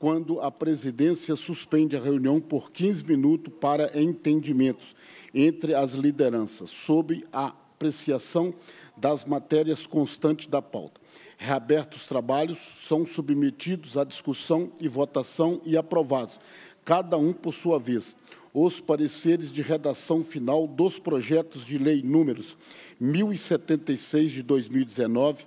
quando a presidência suspende a reunião por 15 minutos para entendimentos entre as lideranças, sob a apreciação das matérias constantes da pauta. Reabertos os trabalhos, são submetidos à discussão e votação e aprovados, cada um por sua vez. Os pareceres de redação final dos projetos de lei números 1076 de 2019,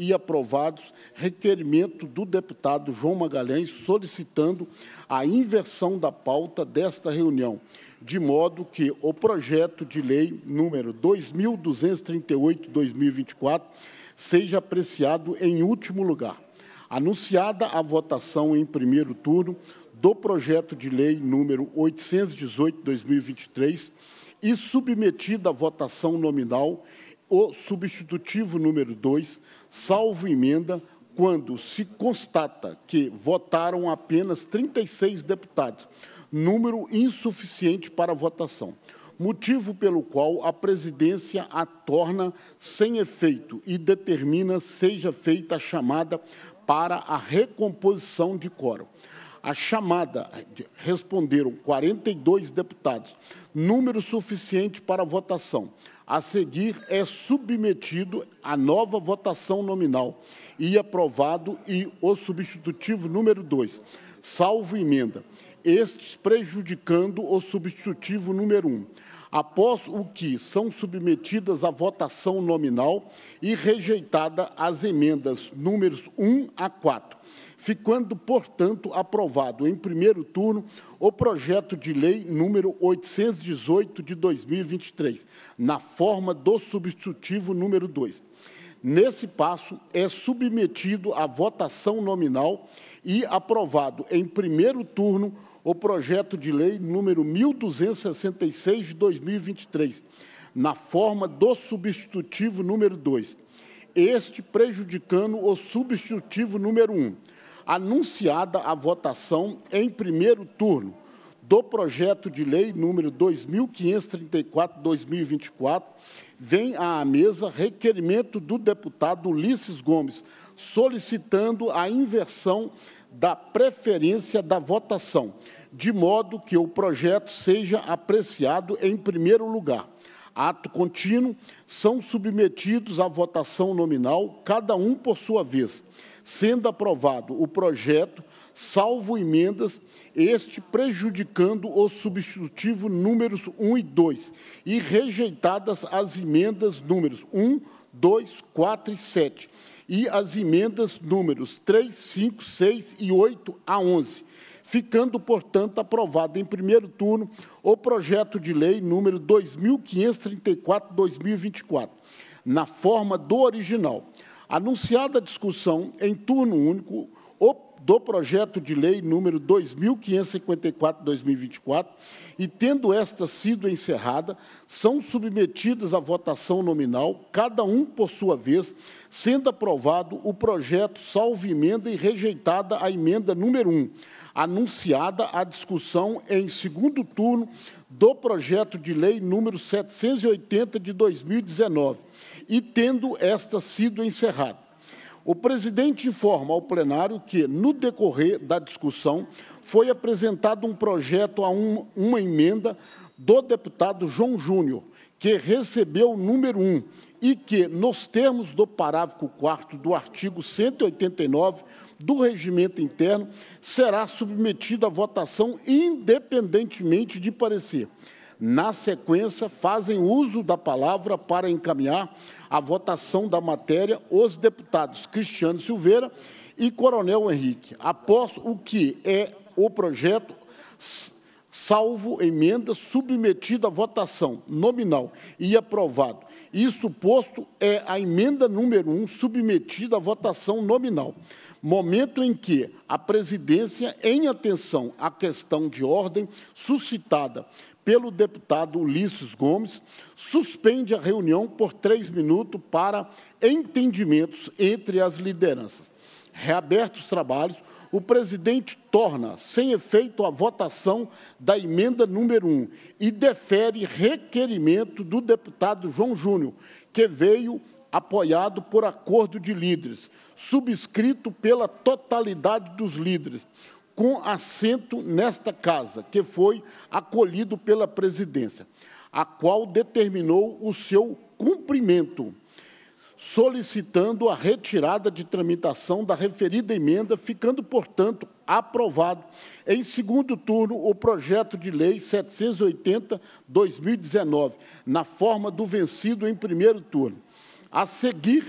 e aprovados requerimento do deputado João Magalhães solicitando a inversão da pauta desta reunião, de modo que o projeto de lei número 2238/2024 seja apreciado em último lugar. Anunciada a votação em primeiro turno do projeto de lei número 818/2023 e submetida à votação nominal o substitutivo número 2, salvo emenda, quando se constata que votaram apenas 36 deputados, número insuficiente para a votação motivo pelo qual a presidência a torna sem efeito e determina seja feita a chamada para a recomposição de quórum. A chamada responderam 42 deputados, número suficiente para a votação. A seguir, é submetido à nova votação nominal e aprovado e o substitutivo número 2, salvo emenda, estes prejudicando o substitutivo número 1. Um após o que são submetidas à votação nominal e rejeitada as emendas números 1 a 4, ficando, portanto, aprovado em primeiro turno o projeto de lei número 818 de 2023, na forma do substitutivo número 2. Nesse passo, é submetido à votação nominal e aprovado em primeiro turno o projeto de lei número 1266 de 2023, na forma do substitutivo número 2, este prejudicando o substitutivo número 1. Um anunciada a votação em primeiro turno do projeto de lei número 2534/2024, vem à mesa requerimento do deputado Ulisses Gomes, solicitando a inversão da preferência da votação, de modo que o projeto seja apreciado em primeiro lugar. Ato contínuo são submetidos à votação nominal, cada um por sua vez, sendo aprovado o projeto, salvo emendas, este prejudicando o substitutivo números 1 e 2, e rejeitadas as emendas números 1, 2, 4 e 7, e as emendas números 3, 5, 6 e 8 a 11 ficando, portanto, aprovado em primeiro turno o projeto de lei número 2534/2024, na forma do original. Anunciada a discussão em turno único, do projeto de lei número 2554/2024 e tendo esta sido encerrada, são submetidas à votação nominal, cada um por sua vez, sendo aprovado o projeto salvo emenda e rejeitada a emenda número 1, anunciada a discussão em segundo turno do projeto de lei número 780 de 2019 e tendo esta sido encerrada o presidente informa ao plenário que, no decorrer da discussão, foi apresentado um projeto a um, uma emenda do deputado João Júnior, que recebeu o número 1 e que, nos termos do parágrafo 4 do artigo 189 do regimento interno, será submetido à votação independentemente de parecer. Na sequência, fazem uso da palavra para encaminhar a votação da matéria os deputados Cristiano Silveira e Coronel Henrique, após o que é o projeto salvo emenda submetido à votação nominal e aprovado. Isso posto é a emenda número 1 um, submetida à votação nominal. Momento em que a presidência, em atenção à questão de ordem suscitada pelo deputado Ulisses Gomes, suspende a reunião por três minutos para entendimentos entre as lideranças. Reabertos os trabalhos, o presidente torna sem efeito a votação da emenda número 1 e defere requerimento do deputado João Júnior, que veio apoiado por acordo de líderes, subscrito pela totalidade dos líderes com assento nesta casa, que foi acolhido pela presidência, a qual determinou o seu cumprimento, solicitando a retirada de tramitação da referida emenda, ficando, portanto, aprovado em segundo turno o projeto de lei 780/2019, na forma do vencido em primeiro turno. A seguir,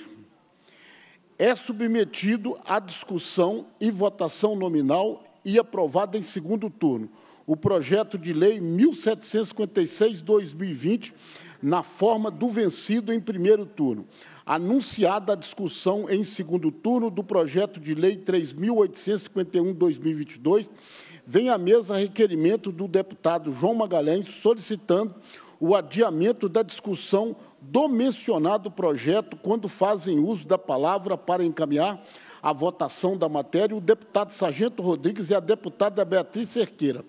é submetido à discussão e votação nominal e aprovada em segundo turno o projeto de lei 1756-2020, na forma do vencido em primeiro turno. Anunciada a discussão em segundo turno do projeto de lei 3.851-2022, vem à mesa requerimento do deputado João Magalhães solicitando o adiamento da discussão do mencionado projeto quando fazem uso da palavra para encaminhar a votação da matéria, o deputado Sargento Rodrigues e a deputada Beatriz Cerqueira.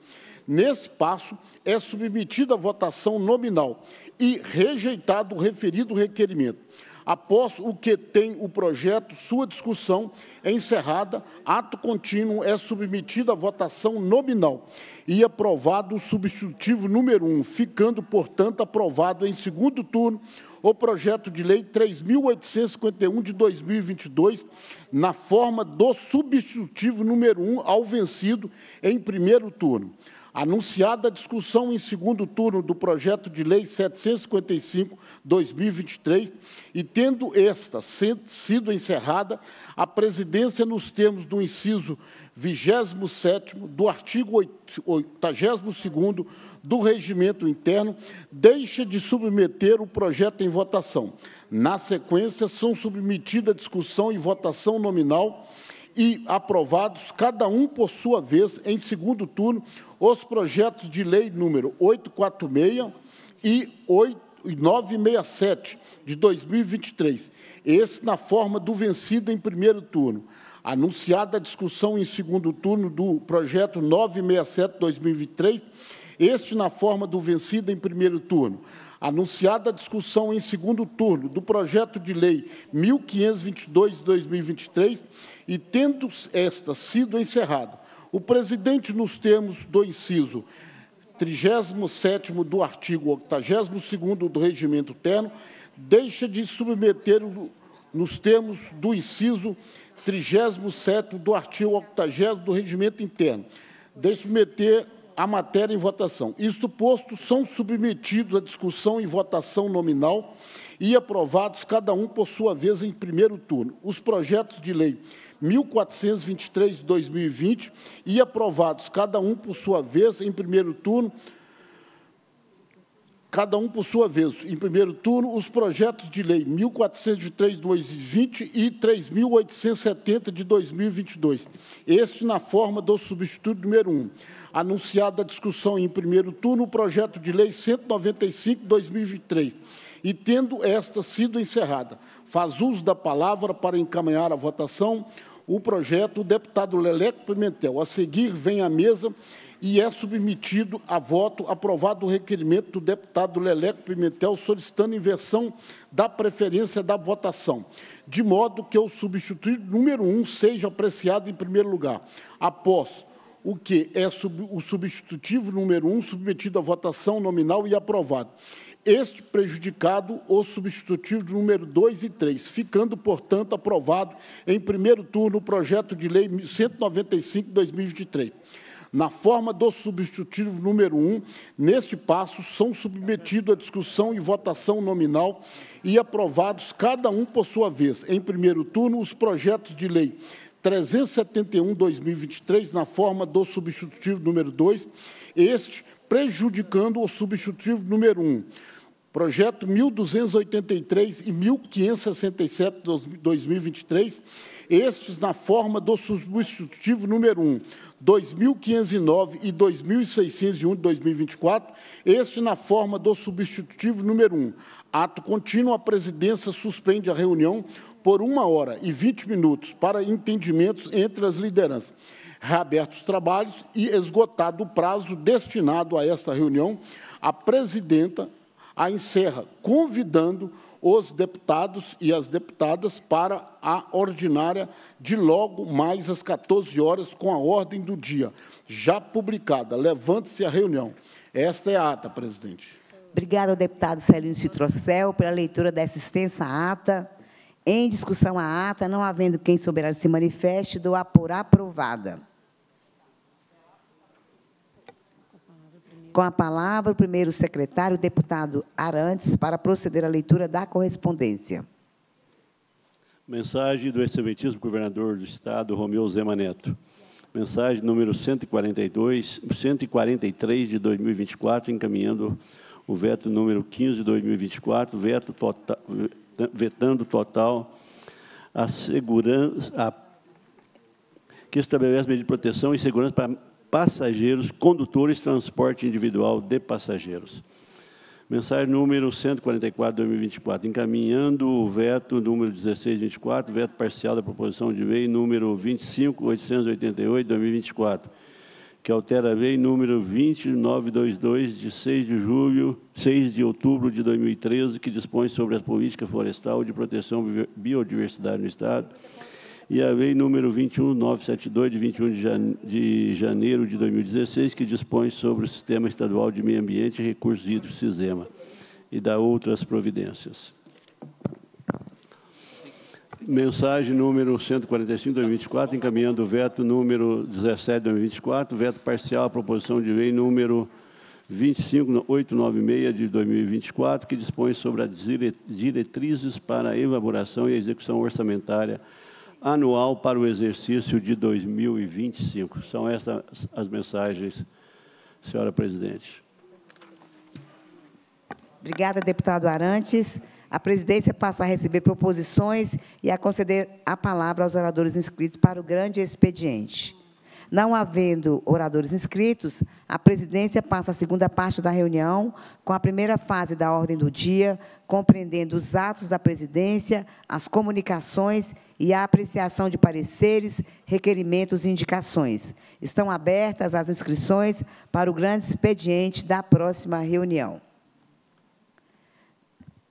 Nesse passo, é submetida a votação nominal e rejeitado o referido requerimento. Após o que tem o projeto, sua discussão é encerrada, ato contínuo é submetido à votação nominal e aprovado o substitutivo número 1, um, ficando, portanto, aprovado em segundo turno o projeto de lei 3.851 de 2022, na forma do substitutivo número 1 ao vencido em primeiro turno. Anunciada a discussão em segundo turno do projeto de lei 755/2023 e tendo esta sido encerrada, a presidência nos termos do inciso 27 do artigo 82 do regimento interno, deixa de submeter o projeto em votação. Na sequência, são submetidas à discussão e votação nominal e aprovados, cada um por sua vez, em segundo turno, os projetos de lei número 846 e 967 de 2023, esse na forma do vencido em primeiro turno. Anunciada a discussão em segundo turno do projeto 967-2023, este na forma do vencido em primeiro turno. Anunciada a discussão em segundo turno do projeto de lei 1522 de 2023 e tendo esta sido encerrado o presidente, nos termos do inciso 37 do artigo 82 do Regimento Terno, deixa de submeter, nos termos do inciso 37 do artigo 80 do Regimento Interno, deixa de submeter a matéria em votação. Isto posto, são submetidos à discussão e votação nominal e aprovados, cada um por sua vez, em primeiro turno. Os projetos de lei 1423 de 2020 e aprovados, cada um por sua vez, em primeiro turno, cada um por sua vez. Em primeiro turno, os projetos de lei 1403 de 2020 e 3870 de 2022. Este na forma do substituto número 1. Anunciada a discussão em primeiro turno, o projeto de lei 195 de 2023. E tendo esta sido encerrada, faz uso da palavra para encaminhar a votação o projeto do deputado Leleco Pimentel. A seguir, vem à mesa e é submetido a voto aprovado o requerimento do deputado Leleco Pimentel solicitando inversão da preferência da votação, de modo que o substituto número um seja apreciado em primeiro lugar. Após o que é sub, o substitutivo número um submetido à votação nominal e aprovado este prejudicado o substitutivo de número 2 e 3, ficando, portanto, aprovado em primeiro turno o projeto de lei 195/2023. Na forma do substitutivo número 1, neste passo são submetidos à discussão e votação nominal e aprovados cada um por sua vez, em primeiro turno, os projetos de lei 371/2023 na forma do substitutivo número 2, este prejudicando o substitutivo número 1. Um. Projeto 1283 e 1567 de 2023, estes na forma do substitutivo número 1, 2509 e 2601 de 2024, este na forma do substitutivo número 1. Ato contínuo, a presidência suspende a reunião por uma hora e 20 minutos para entendimentos entre as lideranças reabertos os trabalhos e esgotado o prazo destinado a esta reunião, a presidenta a encerra convidando os deputados e as deputadas para a ordinária de logo mais às 14 horas com a ordem do dia, já publicada. Levante-se a reunião. Esta é a ata, presidente. Obrigada ao deputado Celino Citrocel pela leitura dessa extensa ata. Em discussão a ata, não havendo quem souberá se manifeste, dou a por aprovada. Com a palavra, o primeiro secretário, o deputado Arantes, para proceder à leitura da correspondência. Mensagem do excelentíssimo governador do Estado, Romeu Zema Neto. Mensagem número 142, 143 de 2024, encaminhando o veto número 15 de 2024, veto total, vetando total a segurança, a, que estabelece medidas de proteção e segurança para passageiros, condutores, transporte individual de passageiros. Mensagem número 144, 2024, encaminhando o veto número 1624, veto parcial da proposição de lei número 25888, 2024, que altera a lei número 2922, de 6 de julho, 6 de outubro de 2013, que dispõe sobre a política florestal de proteção biodiversidade no Estado e a lei número 21972 de 21 de janeiro de 2016, que dispõe sobre o Sistema Estadual de Meio Ambiente e Recursos Hídricos SISEMA e dá outras providências. Mensagem número 145 2024, encaminhando o veto número 17 2024, veto parcial à proposição de lei número 25896 de 2024, que dispõe sobre as diretrizes para a elaboração e execução orçamentária anual para o exercício de 2025. São essas as mensagens, senhora presidente. Obrigada, deputado Arantes. A presidência passa a receber proposições e a conceder a palavra aos oradores inscritos para o grande expediente. Não havendo oradores inscritos, a presidência passa a segunda parte da reunião, com a primeira fase da ordem do dia, compreendendo os atos da presidência, as comunicações e a apreciação de pareceres, requerimentos e indicações. Estão abertas as inscrições para o grande expediente da próxima reunião.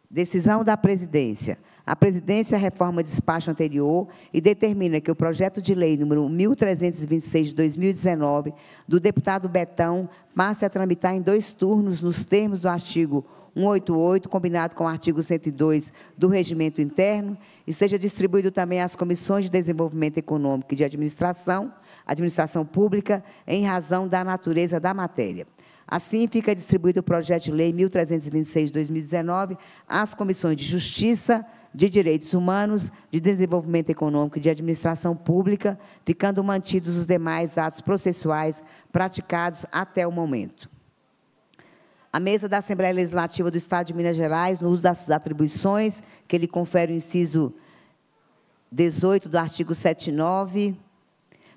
Decisão da presidência a presidência reforma o despacho anterior e determina que o projeto de lei número 1326 de 2019 do deputado Betão passe a tramitar em dois turnos nos termos do artigo 188, combinado com o artigo 102 do Regimento Interno, e seja distribuído também às comissões de desenvolvimento econômico e de administração, administração pública, em razão da natureza da matéria. Assim, fica distribuído o projeto de lei 1326 de 2019 às comissões de Justiça, de direitos humanos, de desenvolvimento econômico e de administração pública, ficando mantidos os demais atos processuais praticados até o momento. A mesa da Assembleia Legislativa do Estado de Minas Gerais, no uso das atribuições que lhe confere o inciso 18 do artigo 79,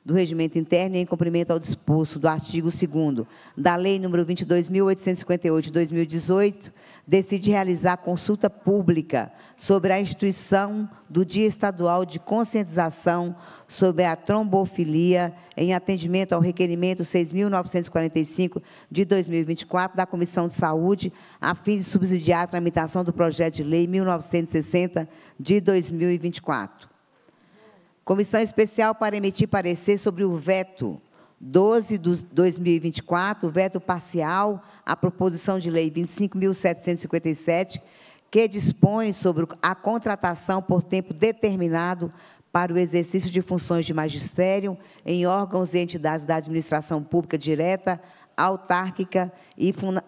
do Regimento Interno e em cumprimento ao disposto do artigo 2 da Lei nº 22.858, de 2018, decide realizar consulta pública sobre a instituição do Dia Estadual de Conscientização sobre a Trombofilia, em atendimento ao requerimento 6.945 de 2024 da Comissão de Saúde, a fim de subsidiar a tramitação do projeto de lei 1960 de 2024. Comissão especial para emitir parecer sobre o veto 12 de 2024, veto parcial à proposição de lei 25.757, que dispõe sobre a contratação por tempo determinado para o exercício de funções de magistério em órgãos e entidades da administração pública direta, autárquica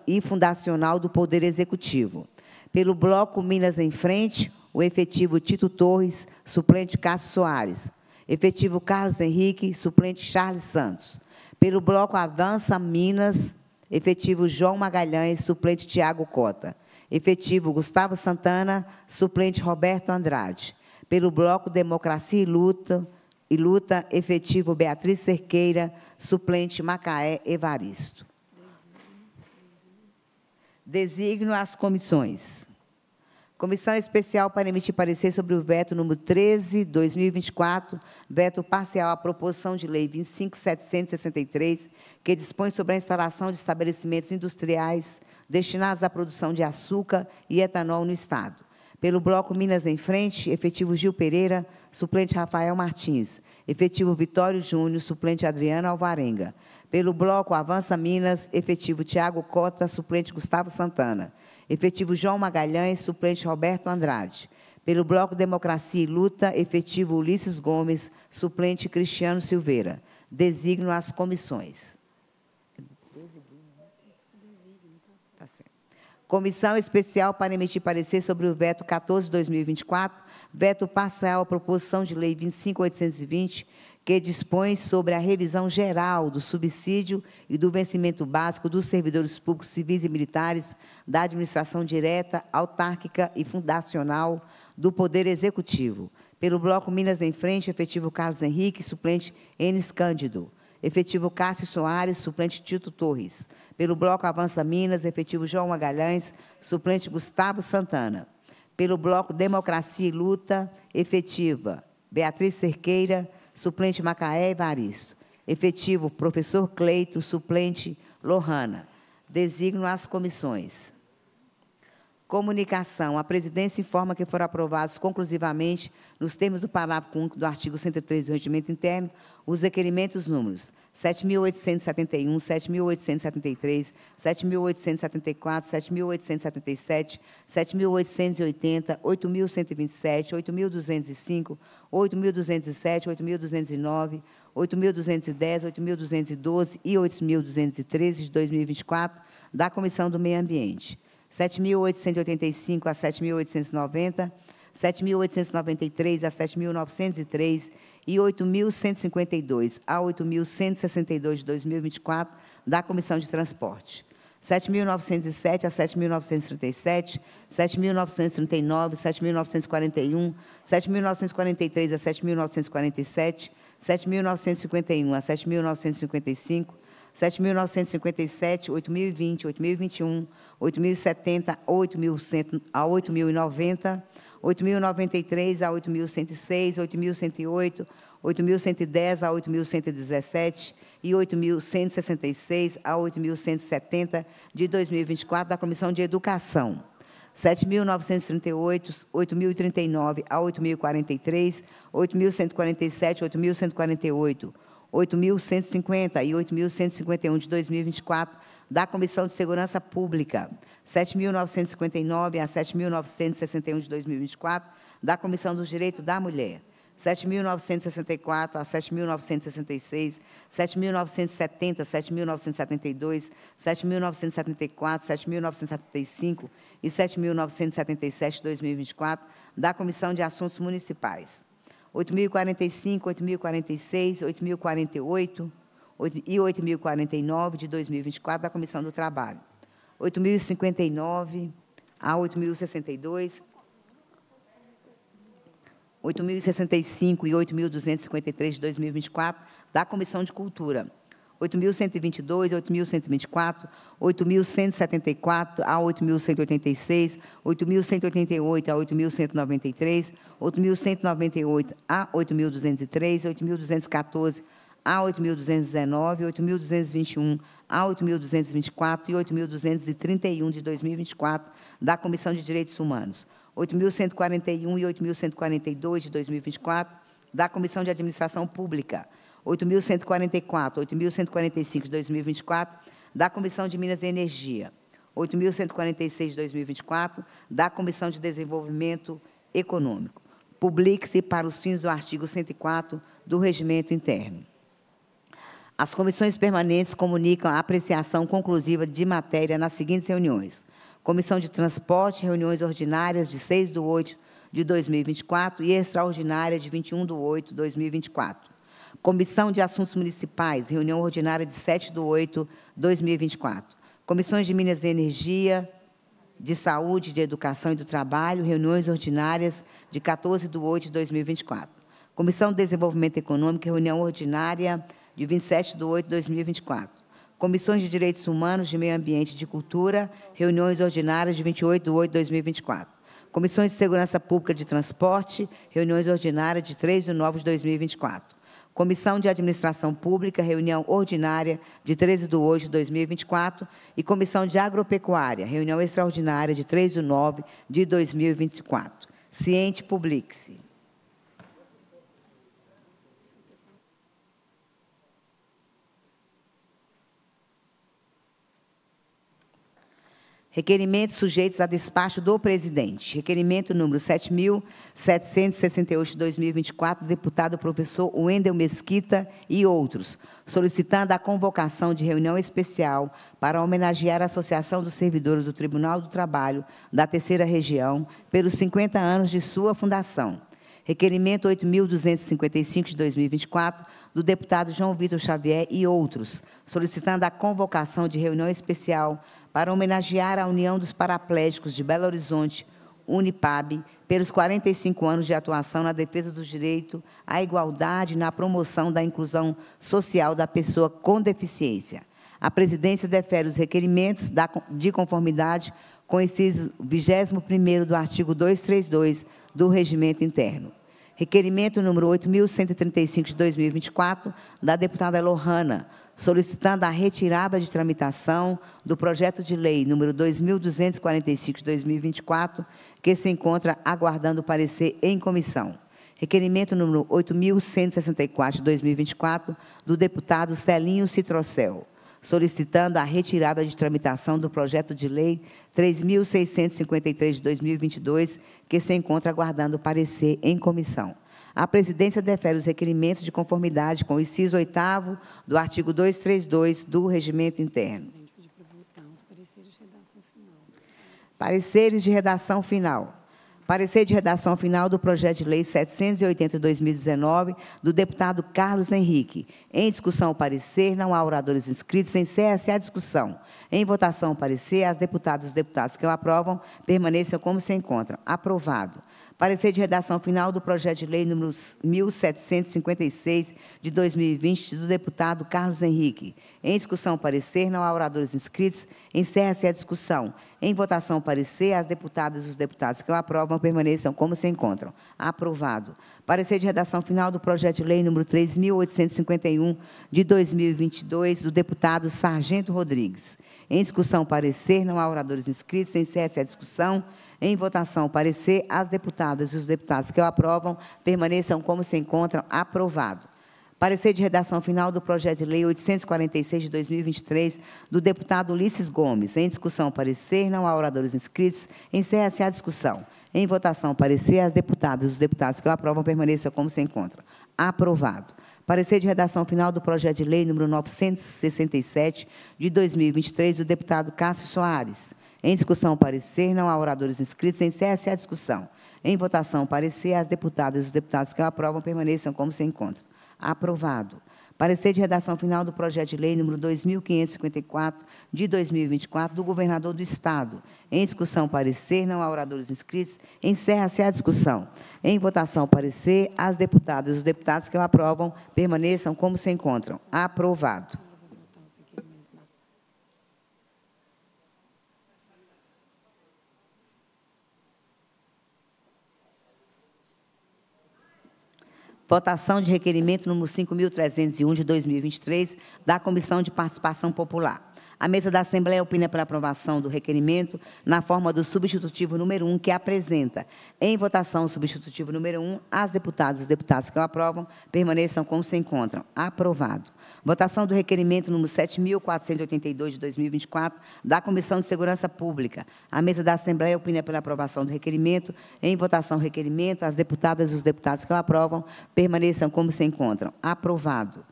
e fundacional do Poder Executivo. Pelo Bloco Minas em Frente, o efetivo Tito Torres, suplente Cássio Soares, efetivo Carlos Henrique, suplente Charles Santos. Pelo bloco Avança Minas, efetivo João Magalhães, suplente Tiago Cota. Efetivo Gustavo Santana, suplente Roberto Andrade. Pelo bloco Democracia e Luta, e luta efetivo Beatriz Cerqueira, suplente Macaé Evaristo. Designo as comissões. Comissão especial para emitir parecer sobre o veto número 13, 2024, veto parcial à proposição de lei 25763, que dispõe sobre a instalação de estabelecimentos industriais destinados à produção de açúcar e etanol no Estado. Pelo Bloco Minas em Frente, efetivo Gil Pereira, suplente Rafael Martins. Efetivo Vitório Júnior, suplente Adriana Alvarenga. Pelo Bloco Avança Minas, efetivo Tiago Cota, suplente Gustavo Santana. Efetivo João Magalhães, suplente Roberto Andrade. Pelo Bloco Democracia e Luta, efetivo Ulisses Gomes, suplente Cristiano Silveira. Designo as comissões. Tá Comissão Especial para emitir parecer sobre o veto 14-2024, veto parcial à proposição de lei 25820, que dispõe sobre a revisão geral do subsídio e do vencimento básico dos servidores públicos civis e militares da administração direta, autárquica e fundacional do Poder Executivo. Pelo Bloco Minas em Frente, efetivo Carlos Henrique, suplente Enes Cândido. Efetivo Cássio Soares, suplente Tito Torres. Pelo Bloco Avança Minas, efetivo João Magalhães, suplente Gustavo Santana. Pelo Bloco Democracia e Luta, efetiva Beatriz Cerqueira, suplente Macaé Evaristo. Efetivo, professor Cleito, suplente Lohana. Designo as comissões. Comunicação. A presidência informa que foram aprovados conclusivamente, nos termos do parágrafo 1 do artigo 103 do Regimento Interno, os requerimentos números 7.871, 7.873, 7.874, 7.877, 7.880, 8.127, 8.205, 8.207, 8.209, 8.210, 8.212 e 8.213 de 2024 da Comissão do Meio Ambiente. 7.885 a 7.890, 7.893 a 7.903, e 8.152 a 8.162 de 2024 da Comissão de Transporte. 7.907 a 7.937, 7.939, 7.941, 7.943 a 7.947, 7.951 a 7.955, 7.957, 8.020, 8.021, 8.070 a 8.090, 8.093 a 8.106, 8.108, 8.110 a 8.117 e 8.166 a 8.170 de 2024 da Comissão de Educação. 7.938, 8.039 a 8.043, 8.147, 8.148, 8.150 e 8.151 de 2024 da Comissão de Segurança Pública, 7.959 a 7.961 de 2024, da Comissão do Direito da Mulher, 7.964 a 7.966, 7.970, 7.972, 7.974, 7.975 e 7.977 de 2024, da Comissão de Assuntos Municipais, 8.045, 8.046, 8.048, e 8.049 de 2024 da Comissão do Trabalho. 8.059 a 8.062, 8.065 e 8.253 de 2024 da Comissão de Cultura. 8.122, 8.124, 8.174 a 8.186, 8.188 a 8.193, 8.198 a 8.203, 8.214 a 8.219, 8.221 a 8.224 e 8.231 de 2024 da Comissão de Direitos Humanos, 8.141 e 8.142 de 2024 da Comissão de Administração Pública, 8.144, 8.145 de 2024 da Comissão de Minas e Energia, 8.146 de 2024 da Comissão de Desenvolvimento Econômico. Publique-se para os fins do artigo 104 do Regimento Interno. As comissões permanentes comunicam a apreciação conclusiva de matéria nas seguintes reuniões. Comissão de Transporte, reuniões ordinárias de 6 de 8 de 2024 e extraordinária de 21 de 8 de 2024. Comissão de Assuntos Municipais, reunião ordinária de 7 de 8 de 2024. Comissões de Minas e Energia, de Saúde, de Educação e do Trabalho, reuniões ordinárias de 14 de 8 de 2024. Comissão de Desenvolvimento Econômico, reunião ordinária de 27 de 8 de 2024. Comissões de Direitos Humanos, de Meio Ambiente e de Cultura, reuniões ordinárias de 28 de 8 de 2024. Comissões de Segurança Pública de Transporte, reuniões ordinárias de 3 de 9 de 2024. Comissão de Administração Pública, reunião ordinária de 13 de 8 de 2024, e Comissão de Agropecuária, reunião extraordinária de 3 de 9 de 2024. Ciente, publique-se. Requerimentos sujeitos a despacho do presidente. Requerimento número 7.768 de 2024, do deputado professor Wendel Mesquita e outros, solicitando a convocação de reunião especial para homenagear a Associação dos Servidores do Tribunal do Trabalho da Terceira Região pelos 50 anos de sua fundação. Requerimento 8.255 de 2024, do deputado João Vitor Xavier e outros, solicitando a convocação de reunião especial para homenagear a União dos Paraplégicos de Belo Horizonte, Unipab, pelos 45 anos de atuação na defesa do direito à igualdade e na promoção da inclusão social da pessoa com deficiência. A presidência defere os requerimentos de conformidade com o do artigo 232 do Regimento Interno. Requerimento número 8.135 de 2024, da deputada Lohana, solicitando a retirada de tramitação do projeto de lei número 2.245 de 2024, que se encontra aguardando parecer em comissão. Requerimento número 8.164 de 2024, do deputado Celinho Citrocel solicitando a retirada de tramitação do projeto de lei 3.653 de 2022, que se encontra aguardando parecer em comissão. A presidência defere os requerimentos de conformidade com o inciso 8 do artigo 232 do Regimento Interno. Pareceres de redação final. Parecer de redação final do projeto de lei 780-2019 do deputado Carlos Henrique. Em discussão o parecer, não há oradores inscritos, encerra-se a discussão. Em votação o parecer, as deputadas e os deputados que o aprovam permaneçam como se encontram. Aprovado. Parecer de redação final do projeto de lei número 1756 de 2020 do deputado Carlos Henrique. Em discussão parecer, não há oradores inscritos. Encerra-se a discussão. Em votação parecer, as deputadas e os deputados que o aprovam permaneçam como se encontram. Aprovado. Parecer de redação final do projeto de lei número 3851 de 2022 do deputado Sargento Rodrigues. Em discussão parecer, não há oradores inscritos. Encerra-se a discussão. Em votação, parecer as deputadas e os deputados que o aprovam permaneçam como se encontram aprovado. Parecer de redação final do projeto de lei 846 de 2023 do deputado Ulisses Gomes. Em discussão, parecer, não há oradores inscritos. Encerra-se a discussão. Em votação, parecer as deputadas e os deputados que o aprovam permaneçam como se encontram. Aprovado. Parecer de redação final do projeto de lei número 967 de 2023 do deputado Cássio Soares. Em discussão, parecer. Não há oradores inscritos. Encerra-se a discussão. Em votação, parecer. As deputadas e os deputados que o aprovam permaneçam como se encontram. Aprovado. Parecer de redação final do projeto de lei número 2554 de 2024 do governador do estado. Em discussão, parecer, não há oradores inscritos. Encerra-se a discussão. Em votação, parecer, as deputadas e os deputados que o aprovam permaneçam como se encontram. Aprovado. Votação de requerimento número 5.301 de 2023 da Comissão de Participação Popular. A mesa da Assembleia opina pela aprovação do requerimento na forma do substitutivo número 1, que apresenta em votação o substitutivo número 1, as deputadas e os deputados que o aprovam permaneçam como se encontram. Aprovado. Votação do requerimento número 7.482 de 2024 da Comissão de Segurança Pública. A mesa da Assembleia opina pela aprovação do requerimento. Em votação, requerimento. As deputadas e os deputados que o aprovam permaneçam como se encontram. Aprovado.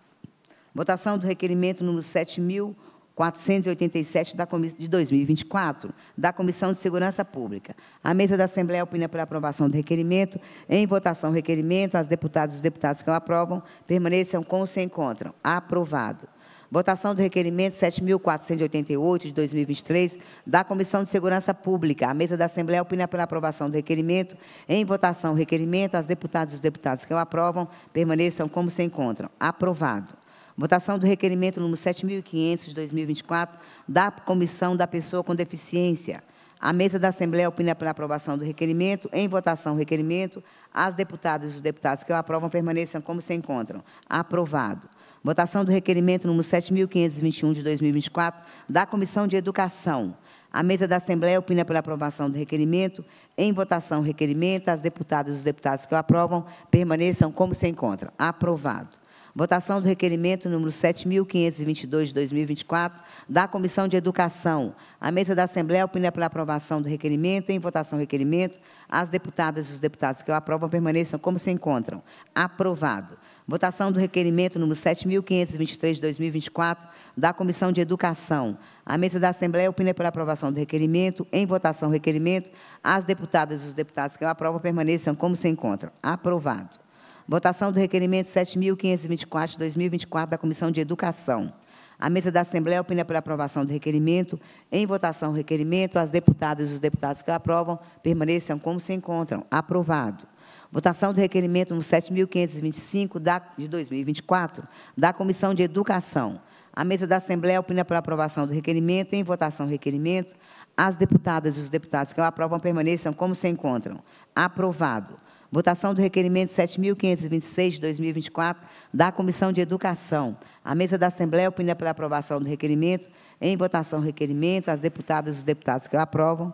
Votação do requerimento número 7.000 487 da de 2024 da Comissão de Segurança Pública. A mesa da Assembleia opina pela aprovação do requerimento. Em votação, requerimento. As deputadas e os deputados que o aprovam permaneçam com ou se encontram. Aprovado. Votação do requerimento 7.488 de 2023 da Comissão de Segurança Pública. A mesa da Assembleia opina pela aprovação do requerimento. Em votação, requerimento. As deputadas e os deputados que o aprovam permaneçam como se encontram. Aprovado. Votação do requerimento número 7.500 de 2024 da Comissão da Pessoa com Deficiência. A mesa da Assembleia opina pela aprovação do requerimento. Em votação, requerimento. As deputadas e os deputados que o aprovam permaneçam como se encontram. Aprovado. Votação do requerimento número 7.521 de 2024 da Comissão de Educação. A mesa da Assembleia opina pela aprovação do requerimento. Em votação, requerimento. As deputadas e os deputados que o aprovam permaneçam como se encontram. Aprovado. Votação do requerimento número 7.522 de 2024 da Comissão de Educação. A mesa da Assembleia opina pela aprovação do requerimento. Em votação, requerimento. As deputadas e os deputados que o aprovam permaneçam como se encontram. Aprovado. Votação do requerimento número 7.523 de 2024 da Comissão de Educação. A mesa da Assembleia opina pela aprovação do requerimento. Em votação, requerimento. As deputadas e os deputados que o aprovam permaneçam como se encontram. Aprovado. Votação do requerimento 7.524 de 2024 da Comissão de Educação. A mesa da Assembleia opina pela aprovação do requerimento. Em votação o requerimento, as deputadas e os deputados que aprovam permaneçam como se encontram. Aprovado. Votação do requerimento no 7.525 de 2024 da Comissão de Educação. A mesa da Assembleia opina pela aprovação do requerimento. Em votação o requerimento, as deputadas e os deputados que o aprovam permaneçam como se encontram. Aprovado. Votação do requerimento 7.526 de 2024 da Comissão de Educação. A mesa da Assembleia opina pela aprovação do requerimento. Em votação, requerimento. As deputadas e os deputados que o aprovam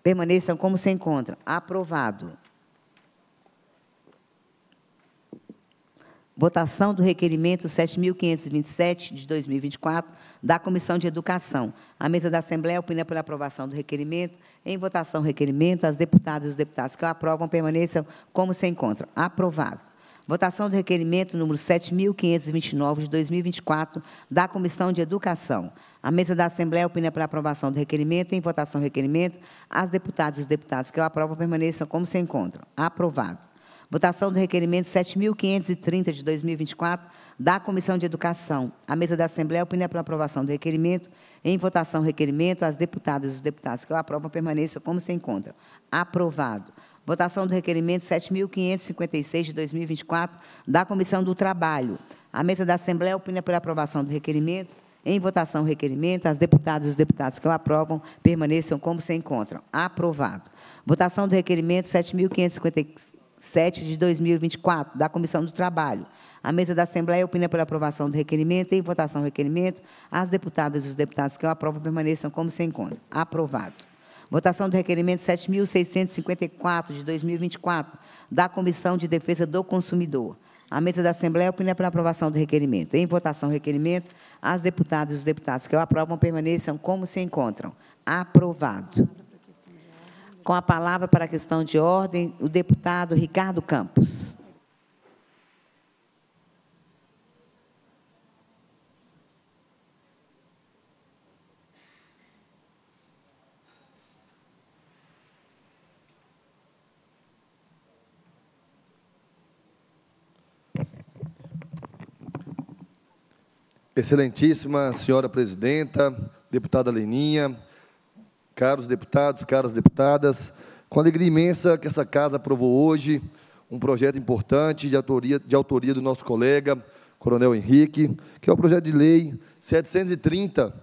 permaneçam como se encontram. Aprovado. Votação do requerimento 7.527 de 2024 da Comissão de Educação. A mesa da Assembleia opina pela aprovação do requerimento. Em votação, requerimento. As deputadas e os deputados que o aprovam permaneçam como se encontram. Aprovado. Votação do requerimento número 7.529 de 2024 da Comissão de Educação. A mesa da Assembleia opina pela aprovação do requerimento. Em votação, requerimento. As deputadas e os deputados que o aprovam permaneçam como se encontram. Aprovado. Votação do requerimento 7.530 de 2024 da Comissão de Educação. A mesa da Assembleia opina pela aprovação do requerimento. Em votação, requerimento. As deputadas e os deputados que o aprovam permaneçam como se encontram. Aprovado. Votação do requerimento 7.556 de 2024 da Comissão do Trabalho. A mesa da Assembleia opina pela aprovação do requerimento. Em votação, requerimento. As deputadas e os deputados que o aprovam permaneçam como se encontram. Aprovado. Votação do requerimento 7.556 7 de 2024, da Comissão do Trabalho. A mesa da Assembleia opina pela aprovação do requerimento. Em votação, requerimento. As deputadas e os deputados que o aprovam permaneçam como se encontram. Aprovado. Votação do requerimento 7.654 de 2024, da Comissão de Defesa do Consumidor. A mesa da Assembleia opina pela aprovação do requerimento. Em votação, requerimento. As deputadas e os deputados que o aprovam permaneçam como se encontram. Aprovado. Com a palavra para a questão de ordem, o deputado Ricardo Campos. Excelentíssima senhora presidenta, deputada Leninha, caros deputados, caras deputadas, com alegria imensa que essa casa aprovou hoje um projeto importante de autoria, de autoria do nosso colega, Coronel Henrique, que é o projeto de lei 730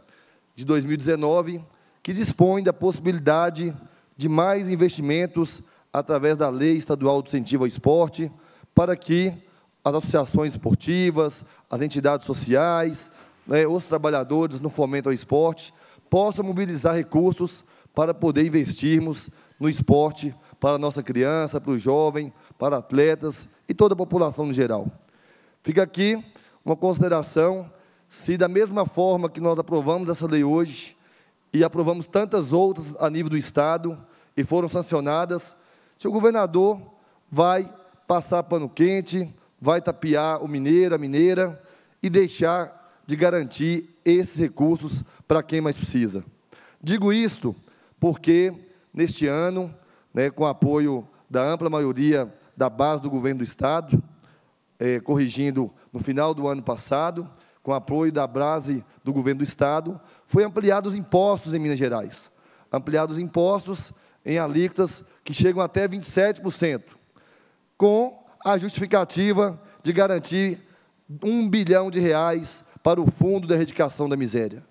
de 2019, que dispõe da possibilidade de mais investimentos através da Lei Estadual de Incentivo ao Esporte, para que as associações esportivas, as entidades sociais, né, os trabalhadores no fomento ao esporte possa mobilizar recursos para poder investirmos no esporte para a nossa criança, para o jovem, para atletas e toda a população no geral. Fica aqui uma consideração, se da mesma forma que nós aprovamos essa lei hoje e aprovamos tantas outras a nível do Estado e foram sancionadas, se o governador vai passar pano quente, vai tapiar o mineiro, a mineira e deixar de garantir esses recursos para quem mais precisa. Digo isto porque, neste ano, né, com apoio da ampla maioria da base do governo do Estado, eh, corrigindo no final do ano passado, com apoio da base do governo do Estado, foi ampliados os impostos em Minas Gerais. Ampliados os impostos em alíquotas que chegam até 27%, com a justificativa de garantir um bilhão de reais para o fundo da erradicação da miséria.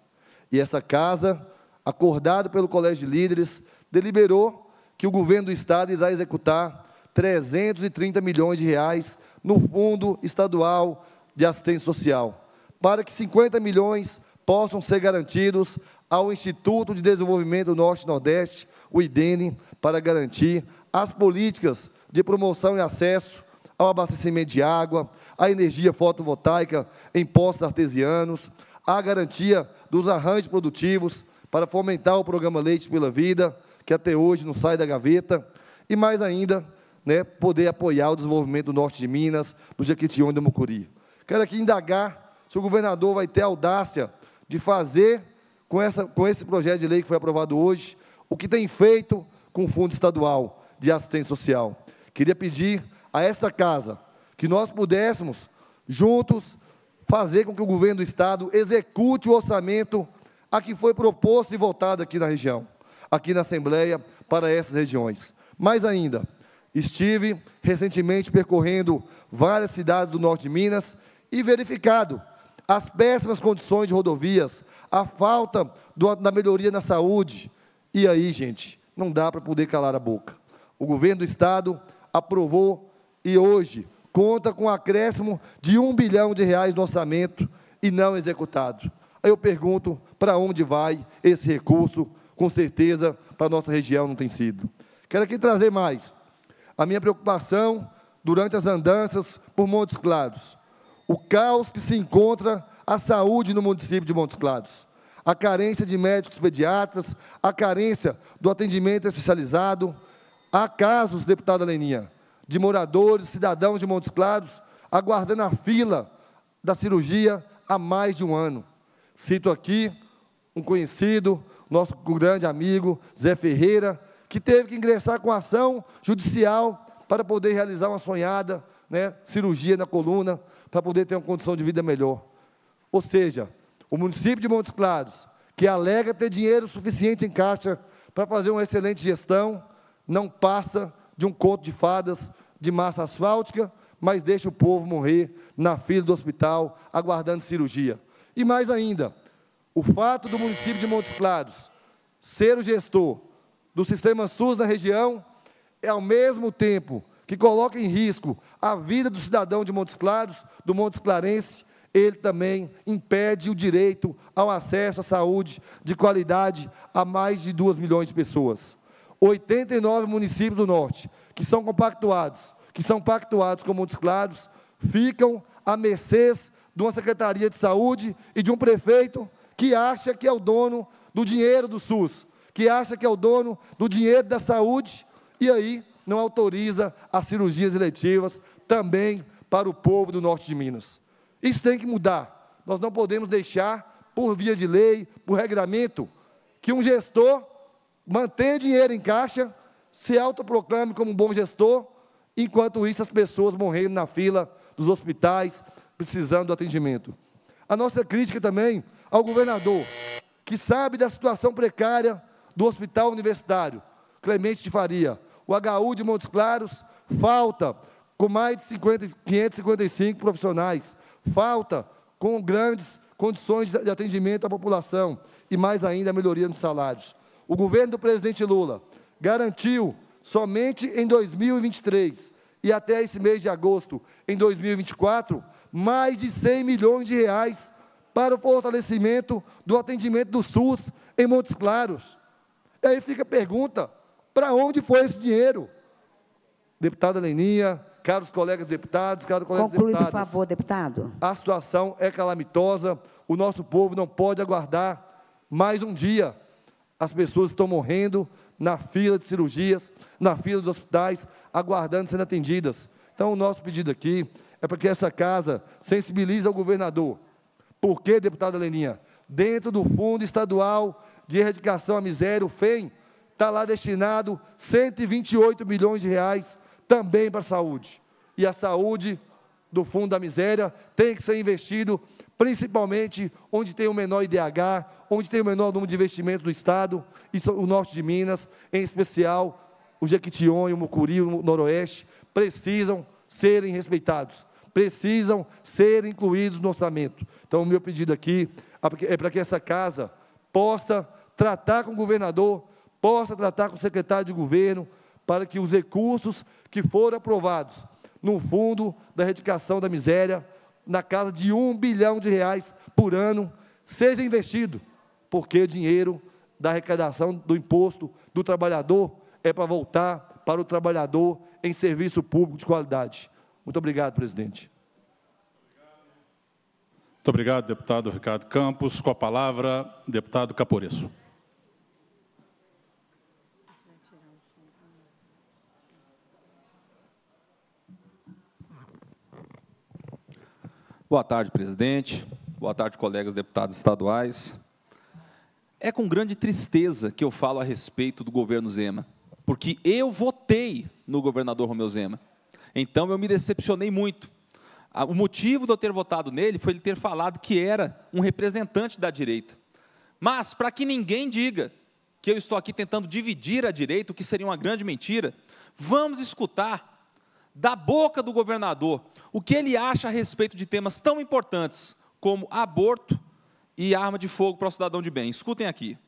E essa casa, acordada pelo Colégio de Líderes, deliberou que o governo do Estado irá executar 330 milhões de reais no Fundo Estadual de Assistência Social, para que 50 milhões possam ser garantidos ao Instituto de Desenvolvimento Norte-Nordeste, o IDENE, para garantir as políticas de promoção e acesso ao abastecimento de água, à energia fotovoltaica em postos artesianos, à garantia dos arranjos produtivos para fomentar o programa Leite pela Vida, que até hoje não sai da gaveta, e mais ainda, né, poder apoiar o desenvolvimento do norte de Minas, do Jequitinhonha e do Mucuri. Quero aqui indagar se o governador vai ter a audácia de fazer com, essa, com esse projeto de lei que foi aprovado hoje, o que tem feito com o Fundo Estadual de Assistência Social. Queria pedir a esta casa, que nós pudéssemos juntos fazer com que o governo do estado execute o orçamento a que foi proposto e votado aqui na região, aqui na Assembleia, para essas regiões. Mais ainda, estive recentemente percorrendo várias cidades do norte de Minas e verificado as péssimas condições de rodovias, a falta do, da melhoria na saúde. E aí, gente, não dá para poder calar a boca. O governo do Estado aprovou e hoje conta com um acréscimo de um bilhão de reais no orçamento e não executado. Aí eu pergunto para onde vai esse recurso, com certeza para a nossa região não tem sido. Quero aqui trazer mais. A minha preocupação durante as andanças por Montes Claros. O caos que se encontra a saúde no município de Montes Claros. A carência de médicos pediatras, a carência do atendimento especializado. Há casos, deputada Leninha, de moradores, cidadãos de Montes Claros, aguardando a fila da cirurgia há mais de um ano. Cito aqui um conhecido, nosso grande amigo Zé Ferreira, que teve que ingressar com ação judicial para poder realizar uma sonhada né, cirurgia na coluna, para poder ter uma condição de vida melhor. Ou seja, o município de Montes Claros, que alega ter dinheiro suficiente em caixa para fazer uma excelente gestão, não passa de um conto de fadas de massa asfáltica, mas deixa o povo morrer na fila do hospital, aguardando cirurgia. E mais ainda, o fato do município de Montes Claros ser o gestor do sistema SUS na região é, ao mesmo tempo, que coloca em risco a vida do cidadão de Montes Claros, do Montes Clarense, ele também impede o direito ao acesso à saúde de qualidade a mais de 2 milhões de pessoas. 89 municípios do Norte, que são compactuados, que são pactuados com Montes Claros, ficam à mercês de uma Secretaria de Saúde e de um prefeito que acha que é o dono do dinheiro do SUS, que acha que é o dono do dinheiro da saúde, e aí não autoriza as cirurgias eletivas também para o povo do norte de Minas. Isso tem que mudar. Nós não podemos deixar, por via de lei, por regramento, que um gestor mantenha dinheiro em caixa, se autoproclame como um bom gestor, enquanto isso as pessoas morrendo na fila dos hospitais, precisando do atendimento. A nossa crítica também ao governador, que sabe da situação precária do hospital universitário, Clemente de Faria. O HU de Montes Claros falta com mais de 50, 555 profissionais, falta com grandes condições de atendimento à população e mais ainda a melhoria nos salários o governo do presidente Lula garantiu somente em 2023 e até esse mês de agosto, em 2024, mais de 100 milhões de reais para o fortalecimento do atendimento do SUS em Montes Claros. E aí fica a pergunta, para onde foi esse dinheiro? Deputada Leninha, caros colegas deputados, caros colegas Conclui, deputados. por favor, deputado. A situação é calamitosa, o nosso povo não pode aguardar mais um dia as pessoas estão morrendo na fila de cirurgias, na fila dos hospitais, aguardando sendo atendidas. Então, o nosso pedido aqui é para que essa casa sensibilize ao governador. Por deputada Leninha? Dentro do Fundo Estadual de Erradicação à Miséria, o FEM, está lá destinado 128 milhões de reais também para a saúde. E a saúde do Fundo da Miséria tem que ser investido principalmente onde tem o menor IDH, onde tem o menor número de investimento do Estado, isso, o norte de Minas, em especial o Jequitinhonha, o Mucuri, o Noroeste, precisam serem respeitados, precisam ser incluídos no orçamento. Então, o meu pedido aqui é, é para que essa casa possa tratar com o governador, possa tratar com o secretário de governo, para que os recursos que foram aprovados no Fundo da Erradicação da Miséria na casa de um bilhão de reais por ano seja investido, porque dinheiro da arrecadação do imposto do trabalhador é para voltar para o trabalhador em serviço público de qualidade. Muito obrigado, presidente. Muito obrigado, deputado Ricardo Campos. Com a palavra, deputado Caporeço. Boa tarde, presidente. Boa tarde, colegas deputados estaduais. É com grande tristeza que eu falo a respeito do governo Zema, porque eu votei no governador Romeu Zema. Então eu me decepcionei muito. Ah, o motivo de eu ter votado nele foi ele ter falado que era um representante da direita. Mas, para que ninguém diga que eu estou aqui tentando dividir a direita, o que seria uma grande mentira, vamos escutar da boca do governador o que ele acha a respeito de temas tão importantes como aborto e arma de fogo para o cidadão de bem. Escutem aqui.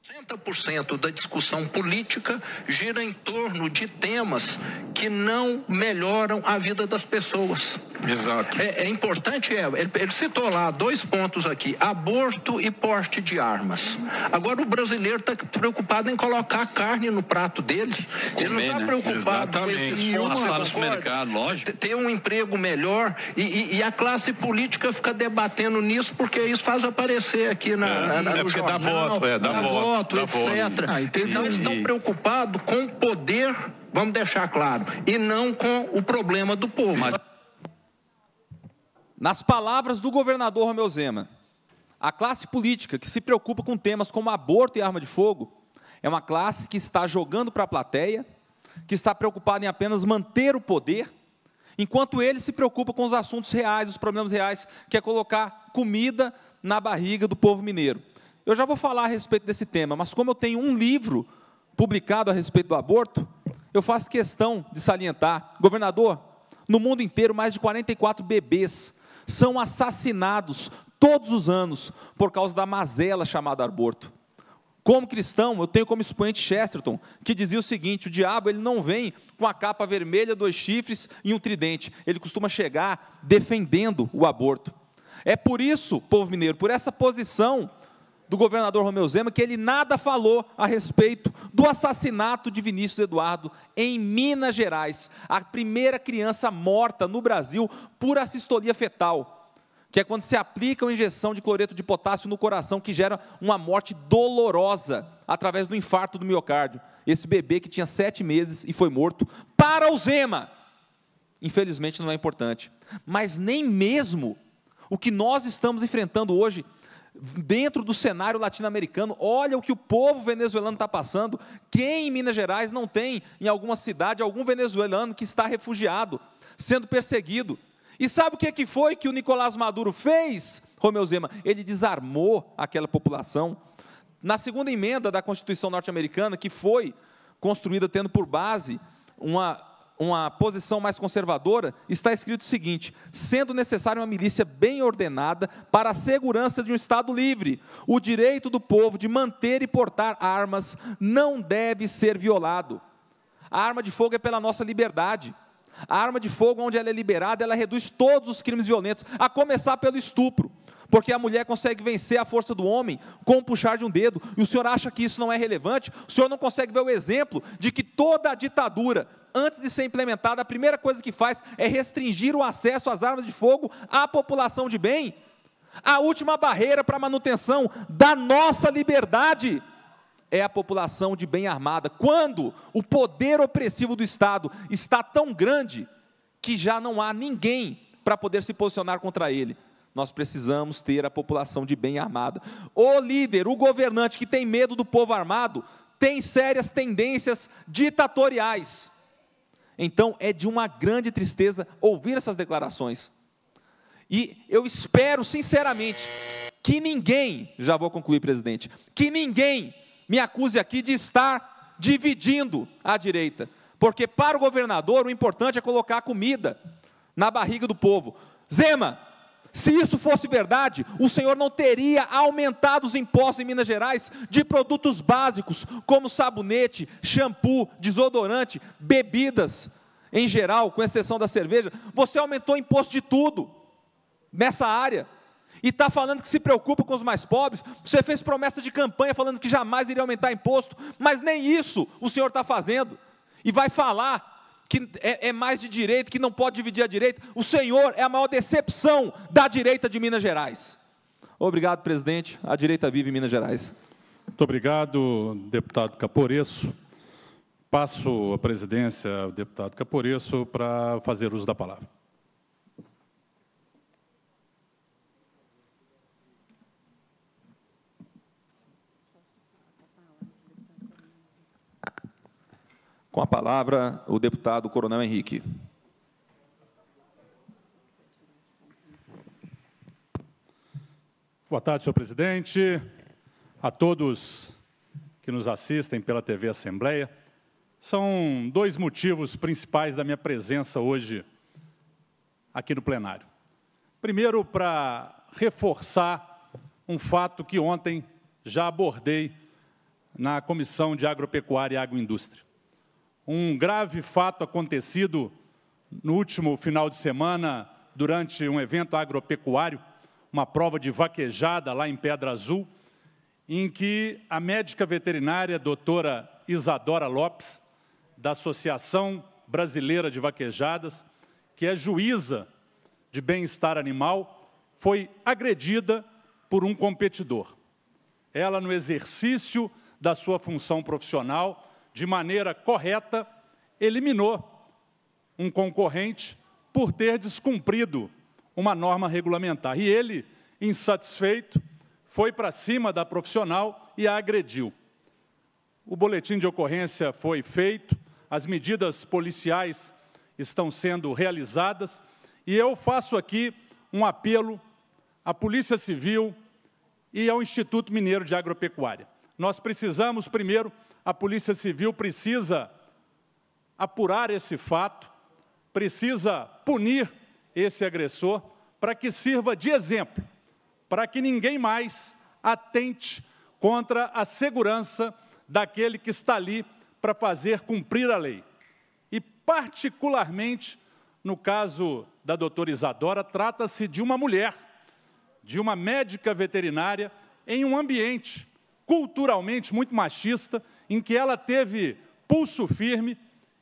60% da discussão política gira em torno de temas que não melhoram a vida das pessoas. Exato. É, é importante, é, ele, ele, citou lá dois pontos aqui: aborto e porte de armas. Agora o brasileiro está preocupado em colocar a carne no prato dele. Comer, ele não está né? preocupado em com esses fundos, mercado, Ter um emprego melhor e, e, e, a classe política fica debatendo nisso porque isso faz aparecer aqui na, é. na, na, é, no é jornal, dá voto, é, dá voto voto, da tá etc. Ah, então eles estão preocupados com o poder, vamos deixar claro, e não com o problema do povo. Mas... Nas palavras do governador Romeu Zema, a classe política que se preocupa com temas como aborto e arma de fogo é uma classe que está jogando para a plateia, que está preocupada em apenas manter o poder, enquanto ele se preocupa com os assuntos reais, os problemas reais, que é colocar comida na barriga do povo mineiro. Eu já vou falar a respeito desse tema, mas como eu tenho um livro publicado a respeito do aborto, eu faço questão de salientar. Governador, no mundo inteiro, mais de 44 bebês são assassinados todos os anos por causa da mazela chamada aborto. Como cristão, eu tenho como expoente Chesterton, que dizia o seguinte: o diabo ele não vem com a capa vermelha, dois chifres e um tridente. Ele costuma chegar defendendo o aborto. É por isso, povo mineiro, por essa posição do governador Romeu Zema que ele nada falou a respeito do assassinato de Vinícius Eduardo em Minas Gerais, a primeira criança morta no Brasil por assistolia fetal, que é quando se aplica uma injeção de cloreto de potássio no coração que gera uma morte dolorosa através do infarto do miocárdio. Esse bebê que tinha sete meses e foi morto para o Zema. Infelizmente não é importante, mas nem mesmo o que nós estamos enfrentando hoje dentro do cenário latino-americano, olha o que o povo venezuelano está passando. Quem em Minas Gerais não tem, em alguma cidade, algum venezuelano que está refugiado, sendo perseguido? E sabe o que, é que foi que o Nicolás Maduro fez, Romeu Zema? Ele desarmou aquela população. Na segunda emenda da Constituição norte-americana, que foi construída tendo por base uma uma posição mais conservadora, está escrito o seguinte: sendo necessária uma milícia bem ordenada para a segurança de um Estado livre, o direito do povo de manter e portar armas não deve ser violado. A arma de fogo é pela nossa liberdade. A arma de fogo, onde ela é liberada, ela reduz todos os crimes violentos, a começar pelo estupro porque a mulher consegue vencer a força do homem com o puxar de um dedo, e o senhor acha que isso não é relevante? O senhor não consegue ver o exemplo de que toda a ditadura, antes de ser implementada, a primeira coisa que faz é restringir o acesso às armas de fogo à população de bem? A última barreira para a manutenção da nossa liberdade é a população de bem armada. Quando o poder opressivo do Estado está tão grande que já não há ninguém para poder se posicionar contra ele. Nós precisamos ter a população de bem armada. O líder, o governante que tem medo do povo armado, tem sérias tendências ditatoriais. Então é de uma grande tristeza ouvir essas declarações. E eu espero, sinceramente, que ninguém, já vou concluir, presidente, que ninguém me acuse aqui de estar dividindo a direita. Porque para o governador o importante é colocar a comida na barriga do povo. Zema, se isso fosse verdade, o Senhor não teria aumentado os impostos em Minas Gerais de produtos básicos, como sabonete, shampoo, desodorante, bebidas em geral, com exceção da cerveja. Você aumentou o imposto de tudo nessa área. E está falando que se preocupa com os mais pobres. Você fez promessa de campanha falando que jamais iria aumentar imposto, mas nem isso o Senhor está fazendo. E vai falar que é, é mais de direita, que não pode dividir a direita. O senhor é a maior decepção da direita de Minas Gerais. Obrigado, presidente. A direita vive em Minas Gerais. Muito obrigado, deputado Caporeço. Passo a presidência ao deputado Caporeço para fazer uso da palavra. Com a palavra, o deputado Coronel Henrique. Boa tarde, senhor presidente, a todos que nos assistem pela TV Assembleia. São dois motivos principais da minha presença hoje aqui no plenário. Primeiro, para reforçar um fato que ontem já abordei na Comissão de Agropecuária e Agroindústria um grave fato acontecido no último final de semana, durante um evento agropecuário, uma prova de vaquejada lá em Pedra Azul, em que a médica veterinária doutora Isadora Lopes, da Associação Brasileira de Vaquejadas, que é juíza de bem-estar animal, foi agredida por um competidor. Ela, no exercício da sua função profissional, de maneira correta, eliminou um concorrente por ter descumprido uma norma regulamentar. E ele, insatisfeito, foi para cima da profissional e a agrediu. O boletim de ocorrência foi feito, as medidas policiais estão sendo realizadas e eu faço aqui um apelo à Polícia Civil e ao Instituto Mineiro de Agropecuária. Nós precisamos, primeiro, a Polícia Civil precisa apurar esse fato, precisa punir esse agressor, para que sirva de exemplo, para que ninguém mais atente contra a segurança daquele que está ali para fazer cumprir a lei. E, particularmente, no caso da doutora Isadora, trata-se de uma mulher, de uma médica veterinária, em um ambiente culturalmente muito machista em que ela teve pulso firme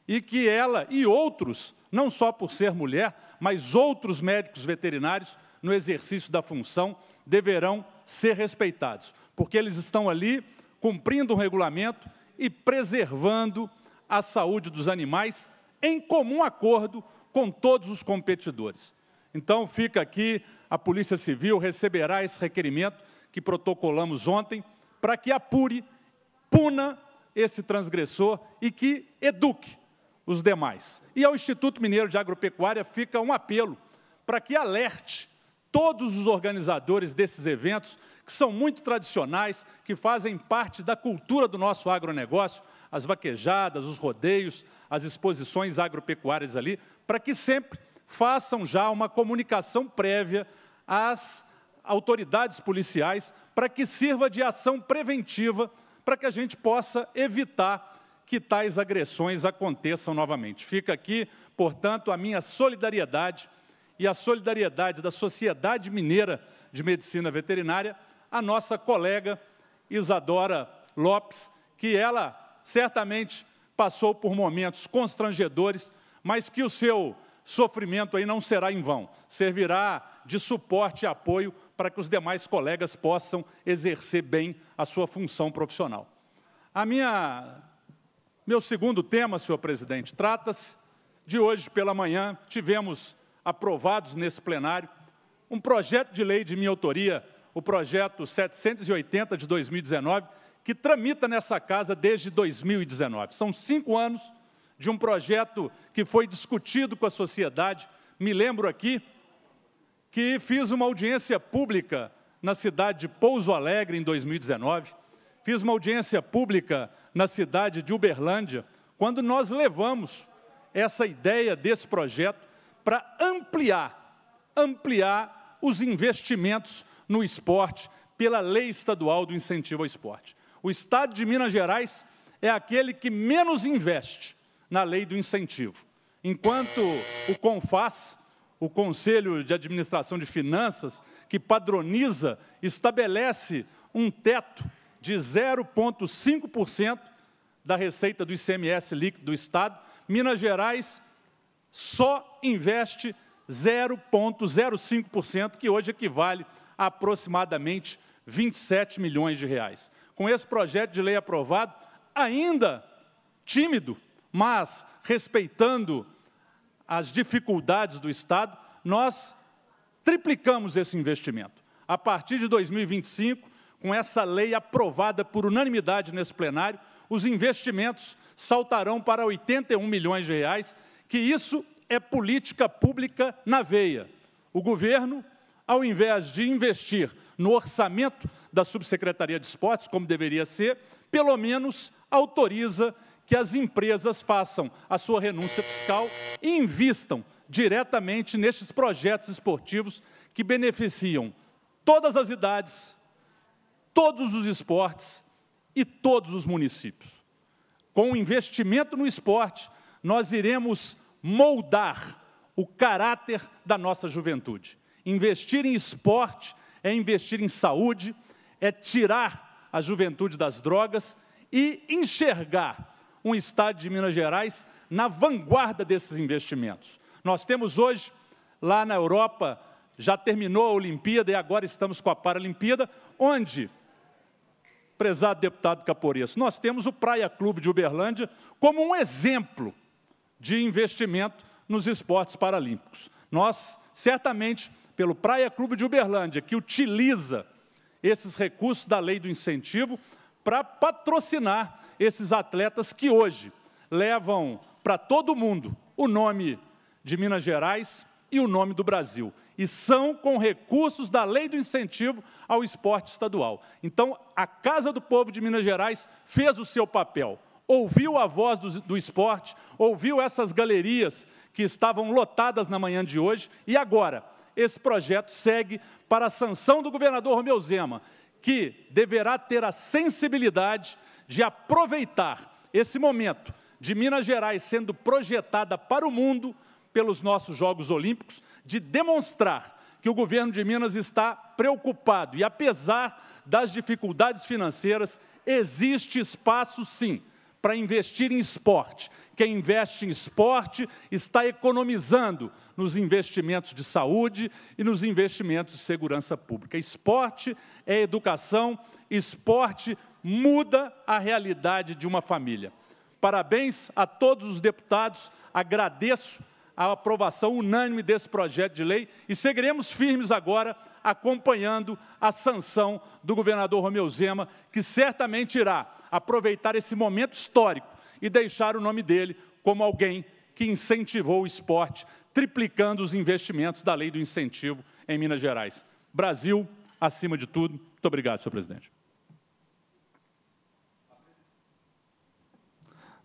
e que ela e outros, não só por ser mulher, mas outros médicos veterinários, no exercício da função, deverão ser respeitados, porque eles estão ali cumprindo um regulamento e preservando a saúde dos animais em comum acordo com todos os competidores. Então, fica aqui, a Polícia Civil receberá esse requerimento que protocolamos ontem, para que apure, puna esse transgressor e que eduque os demais. E ao Instituto Mineiro de Agropecuária fica um apelo para que alerte todos os organizadores desses eventos, que são muito tradicionais, que fazem parte da cultura do nosso agronegócio, as vaquejadas, os rodeios, as exposições agropecuárias ali, para que sempre façam já uma comunicação prévia às autoridades policiais, para que sirva de ação preventiva para que a gente possa evitar que tais agressões aconteçam novamente. Fica aqui, portanto, a minha solidariedade e a solidariedade da Sociedade Mineira de Medicina Veterinária, a nossa colega Isadora Lopes, que ela certamente passou por momentos constrangedores, mas que o seu sofrimento aí não será em vão, servirá de suporte e apoio para que os demais colegas possam exercer bem a sua função profissional. A minha, meu segundo tema, senhor presidente, trata-se de hoje pela manhã tivemos aprovados nesse plenário um projeto de lei de minha autoria, o projeto 780 de 2019, que tramita nessa casa desde 2019. São cinco anos de um projeto que foi discutido com a sociedade. Me lembro aqui que fiz uma audiência pública na cidade de Pouso Alegre em 2019, fiz uma audiência pública na cidade de Uberlândia, quando nós levamos essa ideia desse projeto para ampliar, ampliar os investimentos no esporte pela lei estadual do incentivo ao esporte. O estado de Minas Gerais é aquele que menos investe na lei do incentivo, enquanto o CONFAS, o Conselho de Administração de Finanças, que padroniza, estabelece um teto de 0,5% da receita do ICMS líquido do Estado. Minas Gerais só investe 0,05%, que hoje equivale a aproximadamente 27 milhões de reais. Com esse projeto de lei aprovado, ainda tímido, mas respeitando as dificuldades do Estado, nós triplicamos esse investimento. A partir de 2025, com essa lei aprovada por unanimidade nesse plenário, os investimentos saltarão para 81 milhões de reais, que isso é política pública na veia. O governo, ao invés de investir no orçamento da Subsecretaria de Esportes, como deveria ser, pelo menos autoriza que as empresas façam a sua renúncia fiscal e invistam diretamente nestes projetos esportivos que beneficiam todas as idades, todos os esportes e todos os municípios. Com o investimento no esporte, nós iremos moldar o caráter da nossa juventude. Investir em esporte é investir em saúde, é tirar a juventude das drogas e enxergar um estado de Minas Gerais na vanguarda desses investimentos. Nós temos hoje, lá na Europa, já terminou a Olimpíada e agora estamos com a Paralimpíada, onde, prezado deputado Caporeço, nós temos o Praia Clube de Uberlândia como um exemplo de investimento nos esportes paralímpicos. Nós, certamente, pelo Praia Clube de Uberlândia, que utiliza esses recursos da lei do incentivo para patrocinar esses atletas que hoje levam para todo mundo o nome de Minas Gerais e o nome do Brasil. E são com recursos da lei do incentivo ao esporte estadual. Então, a Casa do Povo de Minas Gerais fez o seu papel, ouviu a voz do, do esporte, ouviu essas galerias que estavam lotadas na manhã de hoje, e agora esse projeto segue para a sanção do governador Romeu Zema, que deverá ter a sensibilidade de aproveitar esse momento de Minas Gerais sendo projetada para o mundo pelos nossos Jogos Olímpicos, de demonstrar que o governo de Minas está preocupado e, apesar das dificuldades financeiras, existe espaço sim para investir em esporte. Quem investe em esporte está economizando nos investimentos de saúde e nos investimentos de segurança pública. Esporte é educação, esporte muda a realidade de uma família. Parabéns a todos os deputados, agradeço a aprovação unânime desse projeto de lei e seguiremos firmes agora acompanhando a sanção do governador Romeu Zema, que certamente irá aproveitar esse momento histórico e deixar o nome dele como alguém que incentivou o esporte, triplicando os investimentos da lei do incentivo em Minas Gerais. Brasil, acima de tudo. Muito obrigado, senhor presidente.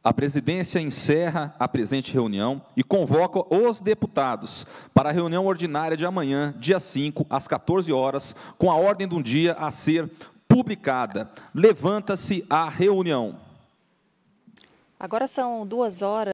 A presidência encerra a presente reunião e convoca os deputados para a reunião ordinária de amanhã, dia 5, às 14 horas, com a ordem do dia a ser publicada. Levanta-se a reunião. Agora são duas horas.